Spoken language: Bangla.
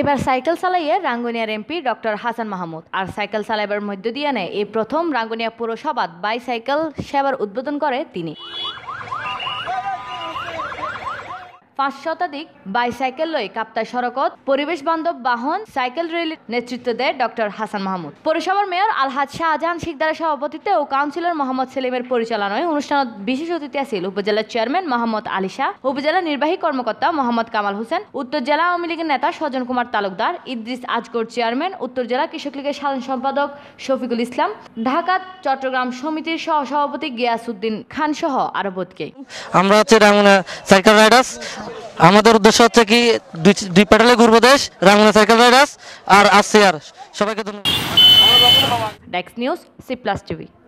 এবার সাইকেল চালাইয়ে রাঙ্গুনিয়ার এমপি ডক্টর হাসান মাহমুদ আর সাইকেল চালাইবার মধ্য দিয়ে নেয় এই প্রথম রাঙ্গুনিয়া পৌরসভাত বাইসাইকেল সেবার উদ্বোধন করে তিনি পাঁচ শতাধিক বাইসাইকেল লয় কাপ্তা সড়কত পরিবেশ বান্ধব বাহন সাইকেল রেলির নেতৃত্ব দেয় ডক্টর হাসান মাহমুদ পৌরসভার মেয়র আলহাজ শাহজাহান শিকদারের সভাপতিত্বে ও কাউন্সিলর মোহাম্মদ সেলিমের পরিচালনায় অনুষ্ঠানত বিশেষ অতিথি আছিল উপজেলার চেয়ারম্যান মোহাম্মদ শাহ উপজেলা নির্বাহী কর্মকর্তা মোহাম্মদ কামাল হোসেন উত্তর জেলা আওয়ামী লীগের নেতা সজন কুমার তালুকদার ইদ্রিস আজগর চেয়ারম্যান উত্তর জেলা কৃষক লীগের সাধারণ সম্পাদক শফিকুল ইসলাম ঢাকা চট্টগ্রাম সমিতির সহ সভাপতি গিয়াসুদ্দিন খান সহ আরবতকে আমরা হচ্ছে সাইকেল রাইডার্স আমাদের উদ্দেশ্য হচ্ছে কি দুই প্যাটালে ঘুরবো দেশ রামনা সাইকেল রাইডার্স আর আসছে আর সবাইকে ধন্যবাদ next news C plus TV